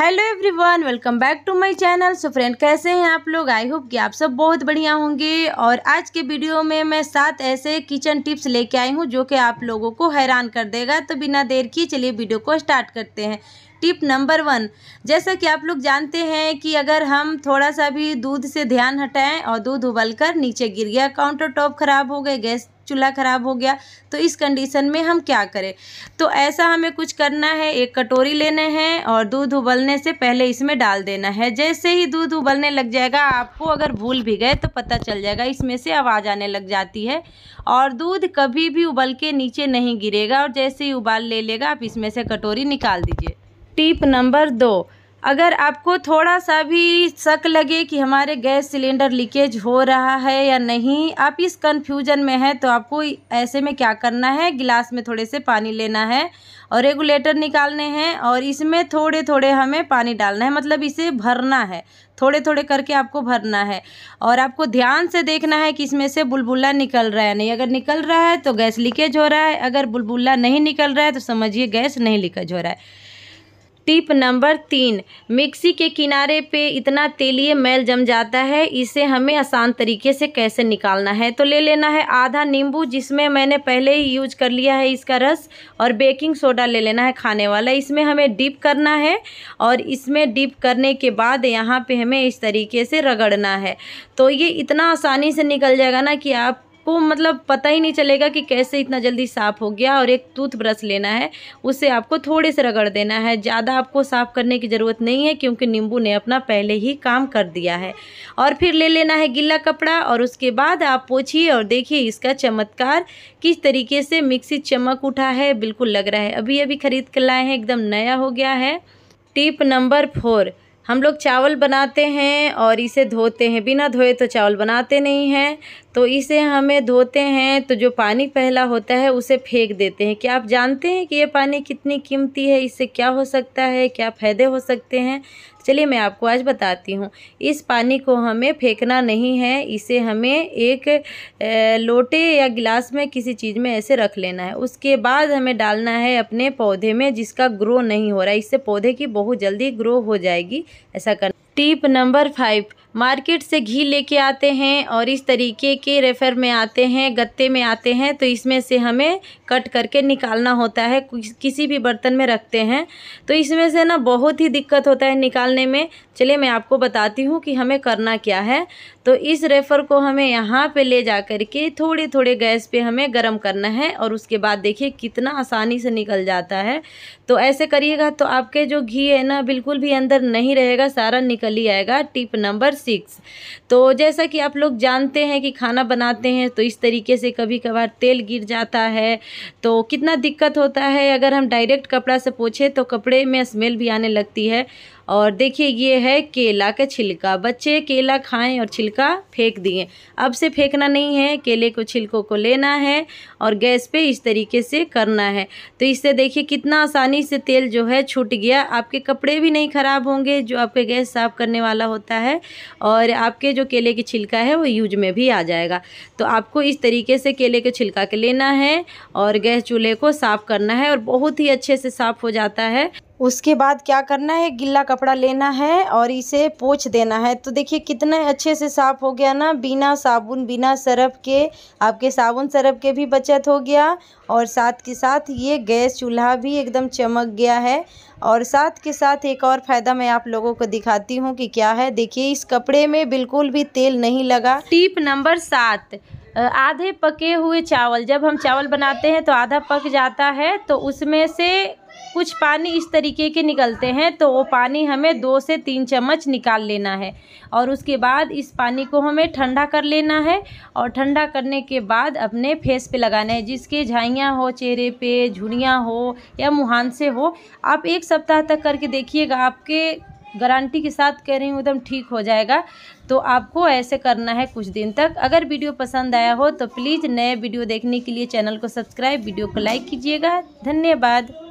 hello everyone welcome back to my channel so friend कैसे हैं आप लोग आई होप कि आप सब बहुत बढ़िया होंगे और आज के वीडियो में मैं सात ऐसे किचन टिप्स लेके आई हूं जो कि आप लोगों को हैरान कर देगा तो बिना देर किए चलिए वीडियो को स्टार्ट करते हैं टिप नंबर वन जैसा कि आप लोग जानते हैं कि अगर हम थोड़ा सा भी दूध से ध्यान हटाएं और दूध उबल कर नीचे गिर गया काउंटर टॉप ख़राब हो गए गैस चूल्हा ख़राब हो गया तो इस कंडीशन में हम क्या करें तो ऐसा हमें कुछ करना है एक कटोरी लेने हैं और दूध उबलने से पहले इसमें डाल देना है जैसे ही दूध उबलने लग जाएगा आपको अगर भूल भी गए तो पता चल जाएगा इसमें से आवाज़ आने लग जाती है और दूध कभी भी उबल के नीचे नहीं गिरेगा और जैसे ही उबाल ले लेगा आप इसमें से कटोरी निकाल दीजिए टिप नंबर दो अगर आपको थोड़ा सा भी शक लगे कि हमारे गैस सिलेंडर लीकेज हो रहा है या नहीं आप इस कन्फ्यूजन में हैं तो आपको ऐसे में क्या करना है गिलास में थोड़े से पानी लेना है और रेगुलेटर निकालने हैं और इसमें थोड़े थोड़े हमें पानी डालना है मतलब इसे भरना है थोड़े थोड़े करके आपको भरना है और आपको ध्यान से देखना है कि इसमें से बुलबुल्ला निकल रहा है नहीं अगर निकल रहा है तो गैस लीकेज हो रहा है अगर बुलबुल्ला नहीं निकल रहा है तो समझिए गैस नहीं लीकेज हो रहा है टिप नंबर तीन मिक्सी के किनारे पे इतना तेलीय मैल जम जाता है इसे हमें आसान तरीके से कैसे निकालना है तो ले लेना है आधा नींबू जिसमें मैंने पहले ही यूज कर लिया है इसका रस और बेकिंग सोडा ले लेना है खाने वाला इसमें हमें डिप करना है और इसमें डिप करने के बाद यहाँ पे हमें इस तरीके से रगड़ना है तो ये इतना आसानी से निकल जाएगा ना कि आप आपको मतलब पता ही नहीं चलेगा कि कैसे इतना जल्दी साफ़ हो गया और एक टूथब्रश लेना है उसे आपको थोड़े से रगड़ देना है ज़्यादा आपको साफ़ करने की ज़रूरत नहीं है क्योंकि नींबू ने अपना पहले ही काम कर दिया है और फिर ले लेना है गीला कपड़ा और उसके बाद आप पोछिए और देखिए इसका चमत्कार किस तरीके से मिक्सी चमक उठा है बिल्कुल लग रहा है अभी अभी खरीद कर लाए हैं एकदम नया हो गया है टिप नंबर फोर हम लोग चावल बनाते हैं और इसे धोते हैं बिना धोए तो चावल बनाते नहीं हैं तो इसे हमें धोते हैं तो जो पानी पहला होता है उसे फेंक देते हैं क्या आप जानते हैं कि ये पानी कितनी कीमती है इससे क्या हो सकता है क्या फ़ायदे हो सकते हैं चलिए मैं आपको आज बताती हूँ इस पानी को हमें फेंकना नहीं है इसे हमें एक लोटे या गिलास में किसी चीज़ में ऐसे रख लेना है उसके बाद हमें डालना है अपने पौधे में जिसका ग्रो नहीं हो रहा है इससे पौधे की बहुत जल्दी ग्रो हो जाएगी ऐसा करना टिप नंबर फाइव मार्केट से घी लेके आते हैं और इस तरीके के रेफर में आते हैं गत्ते में आते हैं तो इसमें से हमें कट करके निकालना होता है किसी भी बर्तन में रखते हैं तो इसमें से ना बहुत ही दिक्कत होता है निकालने में चलिए मैं आपको बताती हूँ कि हमें करना क्या है तो इस रेफर को हमें यहाँ पे ले जा कर के थोड़े थोड़े गैस पे हमें गर्म करना है और उसके बाद देखिए कितना आसानी से निकल जाता है तो ऐसे करिएगा तो आपके जो घी है ना बिल्कुल भी अंदर नहीं रहेगा सारा निकल ही आएगा टिप नंबर सिक्स तो जैसा कि आप लोग जानते हैं कि खाना बनाते हैं तो इस तरीके से कभी कभार तेल गिर जाता है तो कितना दिक्कत होता है अगर हम डायरेक्ट कपड़ा से पोछें तो कपड़े में स्मेल भी आने लगती है और देखिए ये है केला का छिलका बच्चे केला खाएं और छिलका फेंक दिए अब से फेंकना नहीं है केले को छिलकों को लेना है और गैस पे इस तरीके से करना है तो इससे देखिए कितना आसानी से तेल जो है छूट गया आपके कपड़े भी नहीं ख़राब होंगे जो आपके गैस साफ़ करने वाला होता है और आपके जो केले की छिलका है वो यूज में भी आ जाएगा तो आपको इस तरीके से केले के छिलका के लेना है और गैस चूल्हे को साफ़ करना है और बहुत ही अच्छे से साफ़ हो जाता है उसके बाद क्या करना है गिल्ला कपड़ा लेना है और इसे पोछ देना है तो देखिए कितने अच्छे से साफ़ हो गया ना बिना साबुन बिना सरफ के आपके साबुन सरफ के भी बचत हो गया और साथ के साथ ये गैस चूल्हा भी एकदम चमक गया है और साथ के साथ एक और फ़ायदा मैं आप लोगों को दिखाती हूँ कि क्या है देखिए इस कपड़े में बिल्कुल भी तेल नहीं लगा टिप नंबर सात आधे पके हुए चावल जब हम चावल बनाते हैं तो आधा पक जाता है तो उसमें से कुछ पानी इस तरीके के निकलते हैं तो वो पानी हमें दो से तीन चम्मच निकाल लेना है और उसके बाद इस पानी को हमें ठंडा कर लेना है और ठंडा करने के बाद अपने फेस पे लगाना है जिसके झाइयाँ हो चेहरे पे झुरियाँ हो या मुहान से हो आप एक सप्ताह तक करके देखिएगा आपके गारंटी के साथ कह रही हूँ एकदम ठीक हो जाएगा तो आपको ऐसे करना है कुछ दिन तक अगर वीडियो पसंद आया हो तो प्लीज़ नए वीडियो देखने के लिए चैनल को सब्सक्राइब वीडियो को लाइक कीजिएगा धन्यवाद